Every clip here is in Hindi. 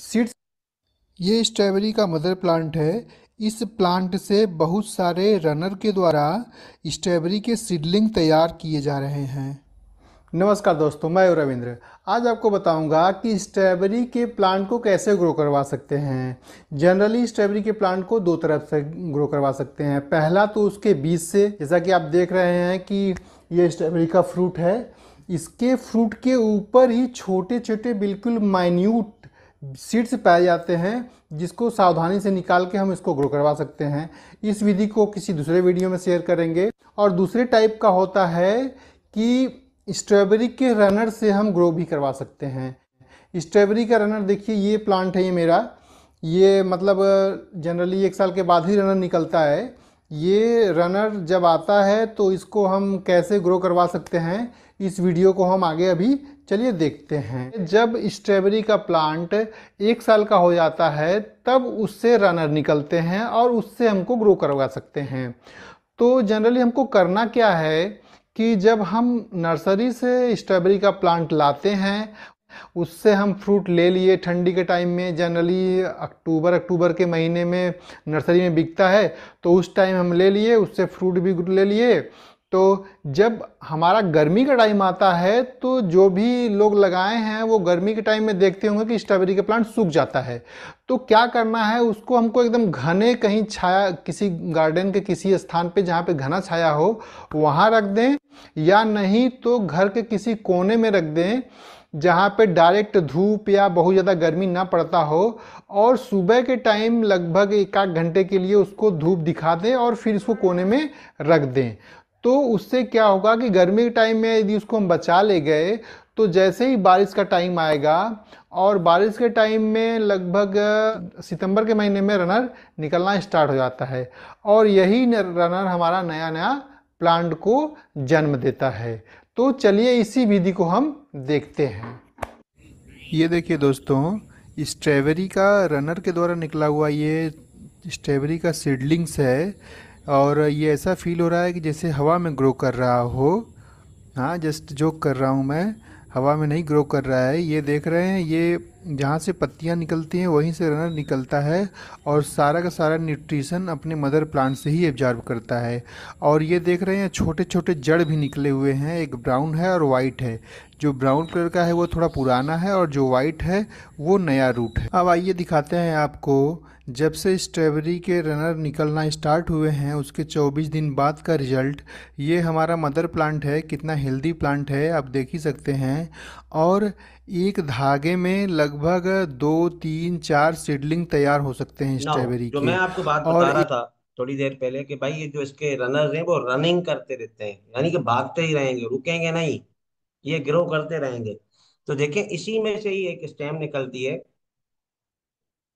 सीड्स ये स्ट्रॉबेरी का मदर प्लांट है इस प्लांट से बहुत सारे रनर के द्वारा स्ट्रॉबेरी के सीडलिंग तैयार किए जा रहे हैं नमस्कार दोस्तों मैं रविंद्र आज आपको बताऊंगा कि स्ट्रॉबेरी के प्लांट को कैसे ग्रो करवा सकते हैं जनरली स्ट्रॉबेरी के प्लांट को दो तरफ से ग्रो करवा सकते हैं पहला तो उसके बीज से जैसा कि आप देख रहे हैं कि ये स्ट्रॉबेरी का फ्रूट है इसके फ्रूट के ऊपर ही छोटे छोटे बिल्कुल माइन्यूट सीड्स पाए जाते हैं जिसको सावधानी से निकाल के हम इसको ग्रो करवा सकते हैं इस विधि को किसी दूसरे वीडियो में शेयर करेंगे और दूसरे टाइप का होता है कि स्ट्रॉबेरी के रनर से हम ग्रो भी करवा सकते हैं स्ट्रॉबेरी का रनर देखिए ये प्लांट है ये मेरा ये मतलब जनरली एक साल के बाद ही रनर निकलता है ये रनर जब आता है तो इसको हम कैसे ग्रो करवा सकते हैं इस वीडियो को हम आगे अभी चलिए देखते हैं जब स्ट्रॉबेरी का प्लांट एक साल का हो जाता है तब उससे रनर निकलते हैं और उससे हमको ग्रो करवा सकते हैं तो जनरली हमको करना क्या है कि जब हम नर्सरी से स्ट्रॉबेरी का प्लांट लाते हैं उससे हम फ्रूट ले लिए ठंडी के टाइम में जनरली अक्टूबर अक्टूबर के महीने में नर्सरी में बिकता है तो उस टाइम हम ले लिए उससे फ्रूट भी ले लिए तो जब हमारा गर्मी का टाइम आता है तो जो भी लोग लगाए हैं वो गर्मी के टाइम में देखते होंगे कि स्ट्रॉबेरी का प्लांट सूख जाता है तो क्या करना है उसको हमको एकदम घने कहीं छाया किसी गार्डन के किसी स्थान पे जहाँ पे घना छाया हो वहाँ रख दें या नहीं तो घर के किसी कोने में रख दें जहाँ पे डायरेक्ट धूप या बहुत ज़्यादा गर्मी ना पड़ता हो और सुबह के टाइम लगभग एक आध घंटे के लिए उसको धूप दिखा दें और फिर उसको कोने में रख दें तो उससे क्या होगा कि गर्मी के टाइम में यदि उसको हम बचा ले गए तो जैसे ही बारिश का टाइम आएगा और बारिश के टाइम में लगभग सितंबर के महीने में रनर निकलना स्टार्ट हो जाता है और यही रनर हमारा नया नया प्लांट को जन्म देता है तो चलिए इसी विधि को हम देखते हैं ये देखिए दोस्तों स्ट्रॉबेरी का रनर के द्वारा निकला हुआ ये स्ट्रॉबेरी का सीडलिंग्स है और ये ऐसा फील हो रहा है कि जैसे हवा में ग्रो कर रहा हो हाँ जस्ट जो कर रहा हूँ मैं हवा में नहीं ग्रो कर रहा है ये देख रहे हैं ये जहाँ से पत्तियाँ निकलती हैं वहीं से रनर निकलता है और सारा का सारा न्यूट्रिशन अपने मदर प्लांट से ही एब्जॉर्ब करता है और ये देख रहे हैं छोटे छोटे जड़ भी निकले हुए हैं एक ब्राउन है और वाइट है जो ब्राउन कलर का है वो थोड़ा पुराना है और जो वाइट है वो नया रूट है अब आइए दिखाते हैं आपको जब से स्ट्रॉबेरी के रनर निकलना स्टार्ट हुए हैं उसके 24 दिन बाद का रिजल्ट ये हमारा मदर प्लांट है कितना हेल्दी प्लांट है आप देख ही सकते हैं और एक धागे में लगभग दो तीन चार सीडलिंग तैयार हो सकते हैं स्ट्रॉबेरी के मैं आपको बात और बता रहा था थोड़ी देर पहले कि भाई ये जो इसके रनर हैं वो रनिंग करते रहते हैं यानी कि भागते ही रहेंगे रुकेंगे नहीं ये ग्रो करते रहेंगे तो देखें इसी में से ही एक स्टेम निकलती है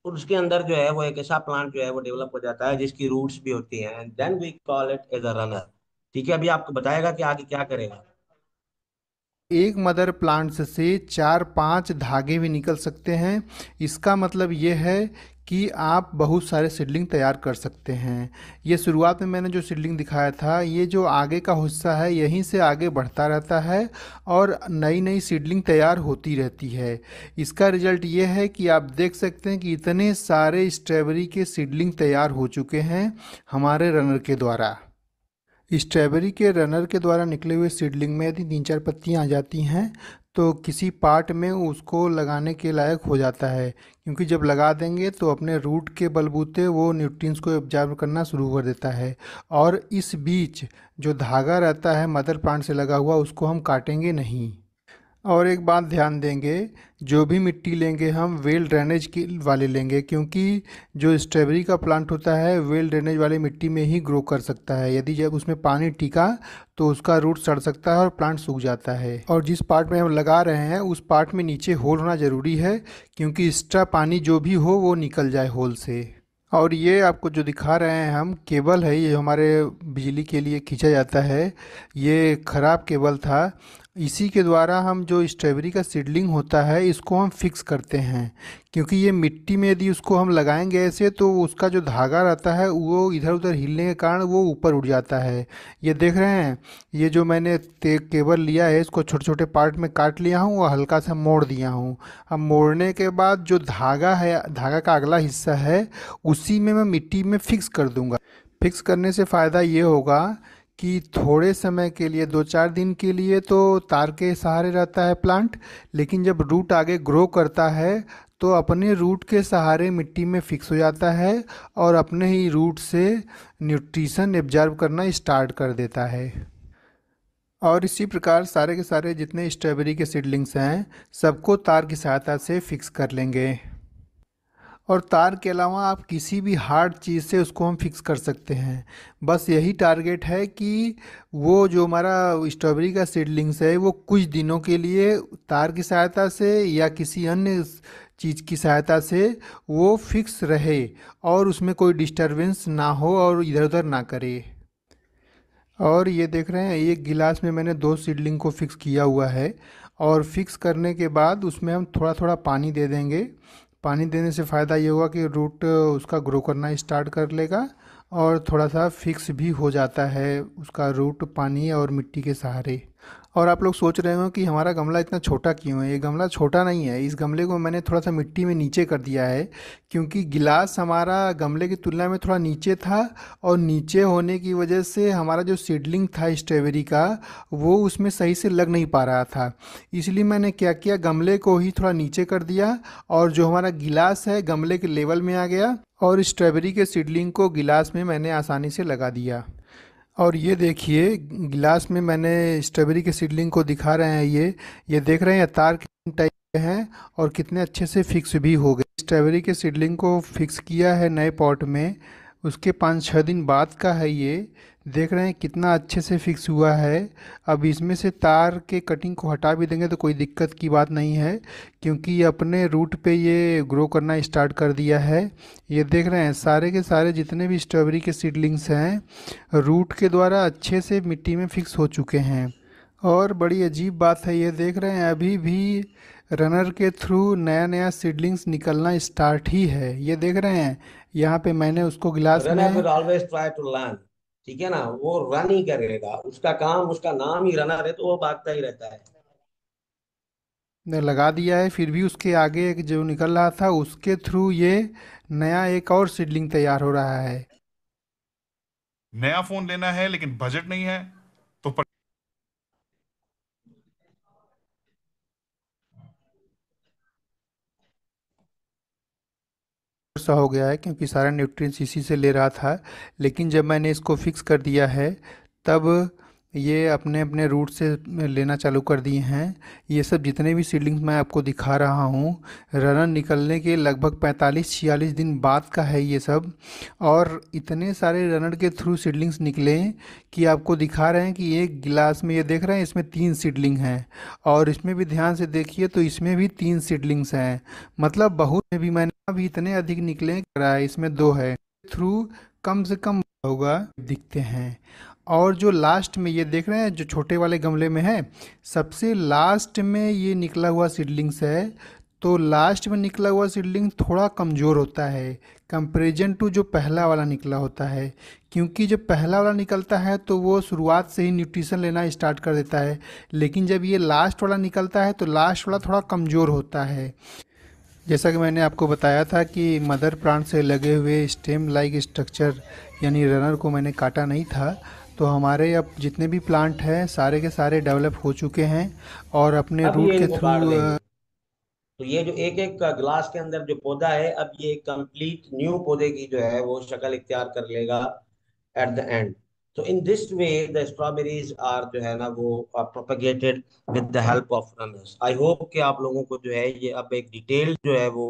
और उसके अंदर जो है वो एक ऐसा प्लांट जो है वो डेवलप हो जाता है जिसकी रूट्स भी होती हैं and then we call it as a runner ठीक है अभी आपको बताएगा कि आगे क्या करेगा एक मदर प्लांट्स से चार पांच धागे भी निकल सकते हैं इसका मतलब ये है कि आप बहुत सारे सीडलिंग तैयार कर सकते हैं ये शुरुआत में मैंने जो सीडलिंग दिखाया था ये जो आगे का हिस्सा है यहीं से आगे बढ़ता रहता है और नई नई सीडलिंग तैयार होती रहती है इसका रिजल्ट ये है कि आप देख सकते हैं कि इतने सारे स्ट्रॉबेरी के सीडलिंग तैयार हो चुके हैं हमारे रनर के द्वारा स्ट्रॉबेरी के रनर के द्वारा निकले हुए सीडलिंग में यदि तीन चार पत्तियाँ आ जाती हैं तो किसी पार्ट में उसको लगाने के लायक हो जाता है क्योंकि जब लगा देंगे तो अपने रूट के बलबूते वो न्यूट्रिएंट्स को ऑब्जर्व करना शुरू कर देता है और इस बीच जो धागा रहता है मदर प्लांट से लगा हुआ उसको हम काटेंगे नहीं और एक बात ध्यान देंगे जो भी मिट्टी लेंगे हम वेल ड्रेनेज की वाले लेंगे क्योंकि जो स्ट्रॉबेरी का प्लांट होता है वेल ड्रेनेज वाले मिट्टी में ही ग्रो कर सकता है यदि जब उसमें पानी टिका तो उसका रूट सड़ सकता है और प्लांट सूख जाता है और जिस पार्ट में हम लगा रहे हैं उस पार्ट में नीचे होल होना ज़रूरी है क्योंकि एक्स्ट्रा पानी जो भी हो वो निकल जाए होल से और ये आपको जो दिखा रहे हैं हम केबल है ये हमारे बिजली के लिए खींचा जाता है ये ख़राब केबल था इसी के द्वारा हम जो स्ट्रॉबेरी का सीडलिंग होता है इसको हम फिक्स करते हैं क्योंकि ये मिट्टी में यदि उसको हम लगाएंगे ऐसे तो उसका जो धागा रहता है वो इधर उधर हिलने के कारण वो ऊपर उड़ जाता है ये देख रहे हैं ये जो मैंने केबल लिया है इसको छोटे छोटे पार्ट में काट लिया हूँ और हल्का सा मोड़ दिया हूँ अब मोड़ने के बाद जो धागा है धागा का अगला हिस्सा है उसी में मैं मिट्टी में फ़िक्स कर दूँगा फिक्स करने से फ़ायदा ये होगा कि थोड़े समय के लिए दो चार दिन के लिए तो तार के सहारे रहता है प्लांट लेकिन जब रूट आगे ग्रो करता है तो अपने रूट के सहारे मिट्टी में फिक्स हो जाता है और अपने ही रूट से न्यूट्रिशन एब्जॉर्व करना स्टार्ट कर देता है और इसी प्रकार सारे के सारे जितने स्ट्रॉबेरी के सीडलिंग्स हैं सबको तार की सहायता से फिक्स कर लेंगे और तार के अलावा आप किसी भी हार्ड चीज़ से उसको हम फिक्स कर सकते हैं बस यही टारगेट है कि वो जो हमारा स्ट्रॉबेरी का सीडलिंग्स है वो कुछ दिनों के लिए तार की सहायता से या किसी अन्य चीज़ की सहायता से वो फिक्स रहे और उसमें कोई डिस्टरबेंस ना हो और इधर उधर ना करे और ये देख रहे हैं एक गिलास में मैंने दो सीडलिंग को फिक्स किया हुआ है और फिक्स करने के बाद उसमें हम थोड़ा थोड़ा पानी दे देंगे पानी देने से फ़ायदा ये होगा कि रूट उसका ग्रो करना स्टार्ट कर लेगा और थोड़ा सा फिक्स भी हो जाता है उसका रूट पानी और मिट्टी के सहारे और आप लोग सोच रहे हो कि हमारा गमला इतना छोटा क्यों है ये गमला छोटा नहीं है इस गमले को मैंने थोड़ा सा मिट्टी में नीचे कर दिया है क्योंकि गिलास हमारा गमले की तुलना में थोड़ा नीचे था और नीचे होने की वजह से हमारा जो सीडलिंग था स्ट्रॉबेरी का वो उसमें सही से लग नहीं पा रहा था इसलिए मैंने क्या किया गमले को ही थोड़ा नीचे कर दिया और जो हमारा गिलास है गमले के लेवल में आ गया और स्ट्रॉबेरी के सीडलिंग को गिलास में मैंने आसानी से लगा दिया और ये देखिए गिलास में मैंने स्ट्रॉबेरी के सीडलिंग को दिखा रहे हैं ये ये देख रहे हैं तार टाइप हैं और कितने अच्छे से फिक्स भी हो गए स्ट्रॉबेरी के सीडलिंग को फिक्स किया है नए पॉट में उसके पाँच छः दिन बाद का है ये देख रहे हैं कितना अच्छे से फिक्स हुआ है अब इसमें से तार के कटिंग को हटा भी देंगे तो कोई दिक्कत की बात नहीं है क्योंकि अपने रूट पे ये ग्रो करना स्टार्ट कर दिया है ये देख रहे हैं सारे के सारे जितने भी स्ट्रॉबेरी के सीडलिंग्स हैं रूट के द्वारा अच्छे से मिट्टी में फिक्स हो चुके हैं और बड़ी अजीब बात है ये देख रहे हैं अभी भी रनर के थ्रू नया नया सीडलिंग्स निकलना स्टार्ट ही है ये देख रहे हैं यहाँ पे मैंने उसको गिलास में ठीक है ना वो रन ही करेगा उसका काम उसका नाम ही रनर है तो वो भागता ही रहता है ने लगा दिया है फिर भी उसके आगे एक जो निकल रहा था उसके थ्रू ये नया एक और सीडलिंग तैयार हो रहा है नया फोन लेना है लेकिन बजट नहीं है सा हो गया है क्योंकि सारा न्यूट्रिएंट्स इसी से ले रहा था लेकिन जब मैंने इसको फिक्स कर दिया है तब ये अपने अपने रूट से लेना चालू कर दिए हैं ये सब जितने भी सीडलिंग्स मैं आपको दिखा रहा हूँ रनर निकलने के लगभग 45-46 दिन बाद का है ये सब और इतने सारे रनर के थ्रू सीडलिंग्स निकले कि आपको दिखा रहे हैं कि एक गिलास में ये देख रहे हैं इसमें तीन सीडलिंग हैं और इसमें भी ध्यान से देखिए तो इसमें भी तीन सीडलिंग्स हैं मतलब बहुत में भी मैंने अभी इतने अधिक निकले करा है इसमें दो है थ्रू कम से कम होगा दिखते हैं और जो लास्ट में ये देख रहे हैं जो छोटे वाले गमले में है सबसे लास्ट में ये निकला हुआ सीडलिंग्स है तो लास्ट में निकला हुआ सीडलिंग थोड़ा कमज़ोर होता है कंपेरिजन टू जो पहला वाला निकला होता है क्योंकि जब पहला वाला निकलता है तो वो शुरुआत से ही न्यूट्रिशन लेना स्टार्ट कर देता है लेकिन जब ये लास्ट वाला निकलता है तो लास्ट वाला थोड़ा कमज़ोर होता है जैसा कि मैंने आपको बताया था कि मदर प्लांट से लगे हुए स्टेम लाइक स्ट्रक्चर यानी रनर को मैंने काटा नहीं था तो हमारे अब जितने भी प्लांट हैं सारे के सारे डेवलप हो चुके हैं और अपने रूट के थ्रू तो ये जो एक एक ग्लास के अंदर जो पौधा है अब ये कंप्लीट न्यू पौधे की जो है वो शक्ल इख्तियार कर लेगा एट द एंड तो in this way the strawberries are जो है ना वो propagated with the help of runners I hope कि आप लोगों को जो है ये अब एक डिटेल जो है वो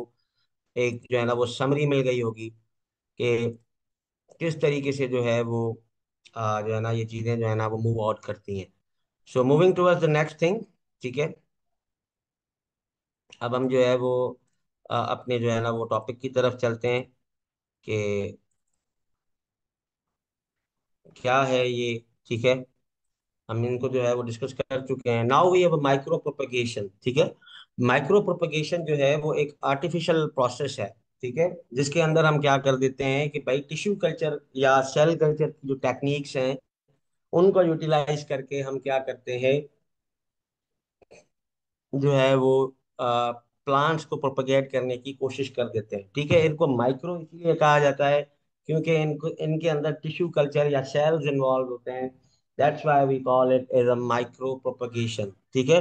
एक जो है ना वो समरी मिल गई होगी कि किस तरीके से जो है वो जो है ना ये चीज़ें जो है ना वो मूव आउट करती हैं so moving towards the next thing ठीक है अब हम जो है वो अपने जो है ना वो टॉपिक की तरफ चलते हैं कि क्या है ये ठीक है हम इनको जो है वो डिस्कस कर चुके हैं now we have micro propagation ठीक है माइक्रो प्रोपगेशन जो है वो एक आर्टिफिशियल प्रोसेस है ठीक है जिसके अंदर हम क्या कर देते हैं कि भाई टिश्यू कल्चर या सेल कल्चर की जो टेक्निक्स हैं उनको यूटिलाइज करके हम क्या करते हैं जो है वो प्लांट्स को प्रोपगेट करने की कोशिश कर देते हैं ठीक है इनको माइक्रो इसलिए कहा जाता है क्योंकि इनको इनके अंदर टिश्यू कल्चर या सेल्स इन्वॉल्व होते हैं that's why we call it as a micro propagation ठीक है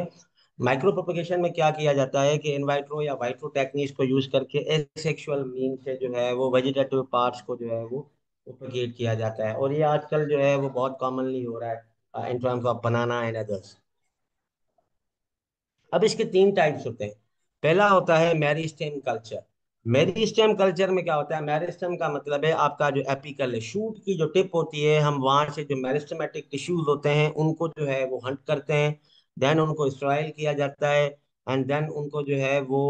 माइक्रो प्रोपोगेशन में क्या किया जाता है कि इनवाइट्रो या वाइट्रो टेक्निक्स को यूज करके एसेक्सुअल मीन से जो है वो वेजिटेटिव पार्ट्स को जो है वो प्रोपोगेट किया जाता है और ये आजकल जो है वो बहुत कॉमनली हो रहा है in terms of banana and others अब इसके तीन टाइप्स होते हैं पहला होता है meristem culture meristem stem culture में क्या होता है मैरिस्टम का मतलब है आपका जो एपिकल है शूट की जो टिप होती है हम वहां से जो मैरिस्टमेटिक टिश्यूज होते हैं उनको जो है वो हंट करते हैं देन hmm. उनको स्ट्राइल किया जाता है एंड देन उनको जो है वो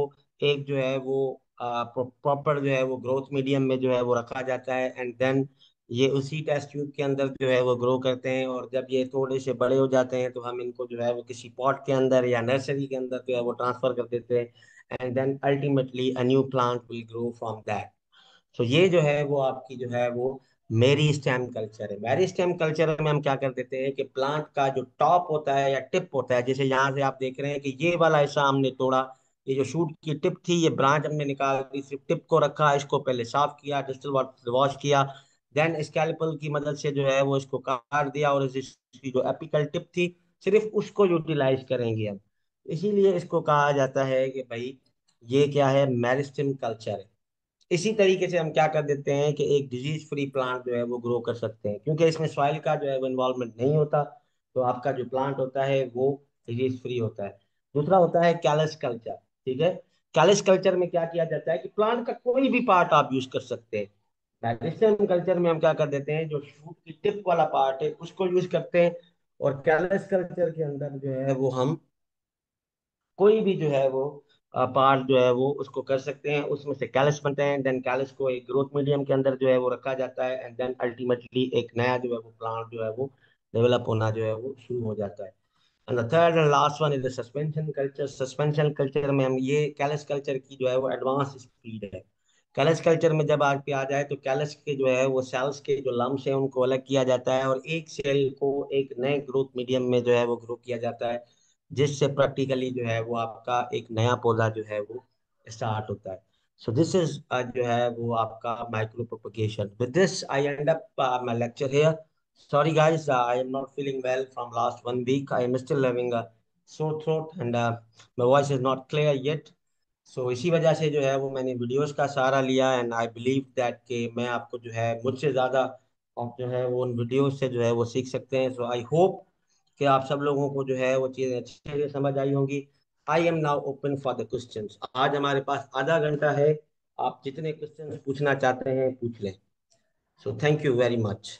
एक जो है वो प्रॉपर जो है वो ग्रोथ मीडियम में जो है वो रखा जाता है एंड देन ये उसी टेस्ट ट्यूब के अंदर जो है वो ग्रो करते हैं और जब ये थोड़े से बड़े हो जाते हैं तो हम इनको जो है वो किसी पॉट के अंदर या नर्सरी के अंदर जो है वो ट्रांसफर कर देते हैं and then ultimately a new plant will grow from that so ये जो है वो आपकी जो है वो मेरी स्टेम कल्चर है मेरी स्टेम कल्चर में हम क्या कर देते हैं कि प्लांट का जो टॉप होता है या टिप होता है जैसे यहाँ से आप देख रहे हैं कि ये वाला हिस्सा हमने तोड़ा ये जो शूट की टिप थी ये ब्रांच हमने निकाल दी सिर्फ टिप को रखा इसको पहले साफ किया डिजिटल वॉश किया देन स्कैल्पल की मदद से जो है वो इसको काट दिया और इसकी जो एपिकल टिप थी सिर्फ उसको यूटिलाइज करेंगे हम इसीलिए इसको कहा जाता है कि भाई ये क्या है मेरिस्टम कल्चर है इसी तरीके से हम क्या कर देते हैं कि एक डिजीज फ्री प्लांट जो है वो ग्रो कर सकते हैं क्योंकि इसमें सॉइल का जो है वो इन्वॉल्वमेंट नहीं होता तो आपका जो प्लांट होता है वो डिजीज फ्री होता है दूसरा होता है कैलस कल्चर ठीक है कैलस कल्चर में क्या किया जाता है कि प्लांट का कोई भी पार्ट आप यूज कर सकते हैं मैग्नेशियम कल्चर में हम क्या कर देते हैं जो शूट की टिप वाला पार्ट है उसको यूज करते हैं और कैलस कल्चर के अंदर जो है वो हम कोई भी जो है वो पार्ट जो है वो उसको कर सकते हैं उसमें से कैलस बनते हैं देन कैलस को एक ग्रोथ मीडियम के अंदर जो है वो रखा जाता है एंड देन अल्टीमेटली एक नया जो है वो प्लांट जो है वो डेवलप होना जो है वो शुरू हो जाता है and third and last one is suspension culture suspension culture में हम ये कैलस कल्चर की जो है वो एडवांस स्पीड है कैलस कल्चर में जब आग पे आ जाए तो कैलस के जो है वो सेल्स के जो लम्स हैं उनको अलग किया जाता है और एक सेल को एक नए ग्रोथ मीडियम में जो है वो ग्रो किया जाता है जिससे प्रैक्टिकली जो है वो आपका एक नया पौधा जो है वो स्टार्ट होता है सो दिस इज जो है वो आपका micro propagation with this I end up my lecture here sorry guys I am not feeling well from last one week I am still having a a throat and my voice is not clear yet so इसी वजह से जो है वो मैंने वीडियोस का सहारा लिया एंड आई बिलीव दैट के मैं आपको जो है मुझसे ज़्यादा आप जो है वो उन वीडियोस से जो है वो सीख सकते हैं सो आई होप कि आप सब लोगों को जो है वो चीज़ें अच्छे से समझ आई होंगी I am now open for the question आज हमारे पास आधा घंटा है आप जितने क्वेश्चन पूछना चाहते हैं पूछ लें so thank you very much